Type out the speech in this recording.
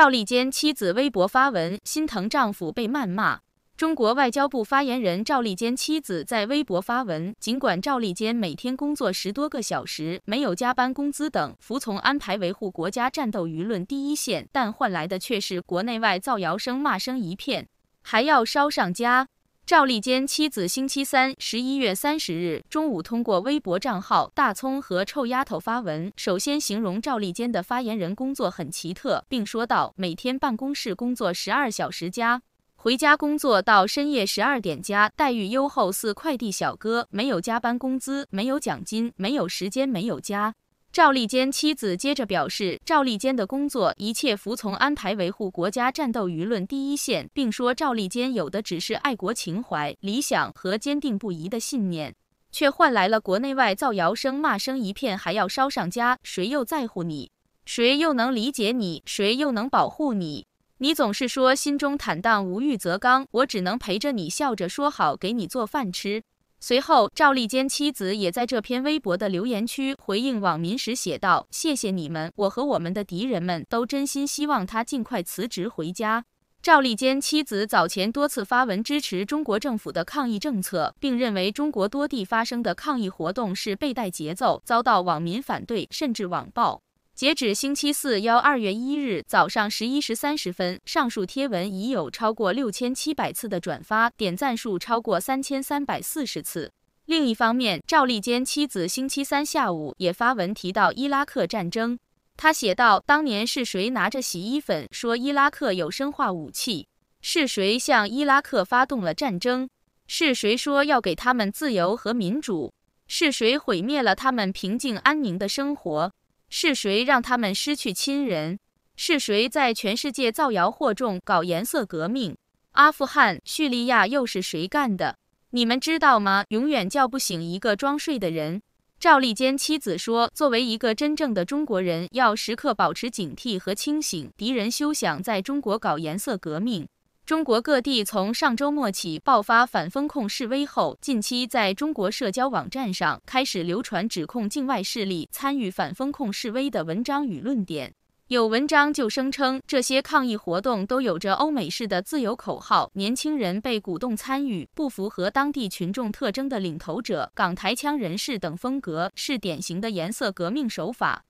赵立坚妻子微博发文心疼丈夫被谩骂。中国外交部发言人赵立坚妻子在微博发文，尽管赵立坚每天工作十多个小时，没有加班工资等，服从安排维护国家战斗舆论第一线，但换来的却是国内外造谣声、骂声一片，还要烧上家。赵立坚妻子星期三十一月三十日中午通过微博账号“大葱”和“臭丫头”发文，首先形容赵立坚的发言人工作很奇特，并说道：“每天办公室工作十二小时加，回家工作到深夜十二点加，待遇优厚似快递小哥，没有加班工资，没有奖金，没有时间，没有家。”赵立坚妻子接着表示，赵立坚的工作一切服从安排，维护国家战斗舆论第一线，并说赵立坚有的只是爱国情怀、理想和坚定不移的信念，却换来了国内外造谣声、骂声一片，还要烧上家，谁又在乎你？谁又能理解你？谁又能保护你？你总是说心中坦荡，无欲则刚，我只能陪着你，笑着说好，给你做饭吃。随后，赵立坚妻子也在这篇微博的留言区回应网民时写道：“谢谢你们，我和我们的敌人们都真心希望他尽快辞职回家。”赵立坚妻子早前多次发文支持中国政府的抗疫政策，并认为中国多地发生的抗议活动是被带节奏，遭到网民反对甚至网暴。截止星期四幺二月一日早上十一时三十分，上述贴文已有超过六千七百次的转发，点赞数超过三千三百四十次。另一方面，赵立坚妻子星期三下午也发文提到伊拉克战争。他写道：“当年是谁拿着洗衣粉说伊拉克有生化武器？是谁向伊拉克发动了战争？是谁说要给他们自由和民主？是谁毁灭了他们平静安宁的生活？”是谁让他们失去亲人？是谁在全世界造谣惑众、搞颜色革命？阿富汗、叙利亚又是谁干的？你们知道吗？永远叫不醒一个装睡的人。赵立坚妻子说：“作为一个真正的中国人，要时刻保持警惕和清醒，敌人休想在中国搞颜色革命。”中国各地从上周末起爆发反封控示威后，近期在中国社交网站上开始流传指控境外势力参与反封控示威的文章与论点。有文章就声称，这些抗议活动都有着欧美式的自由口号，年轻人被鼓动参与，不符合当地群众特征的领头者、港台腔人士等风格，是典型的颜色革命手法。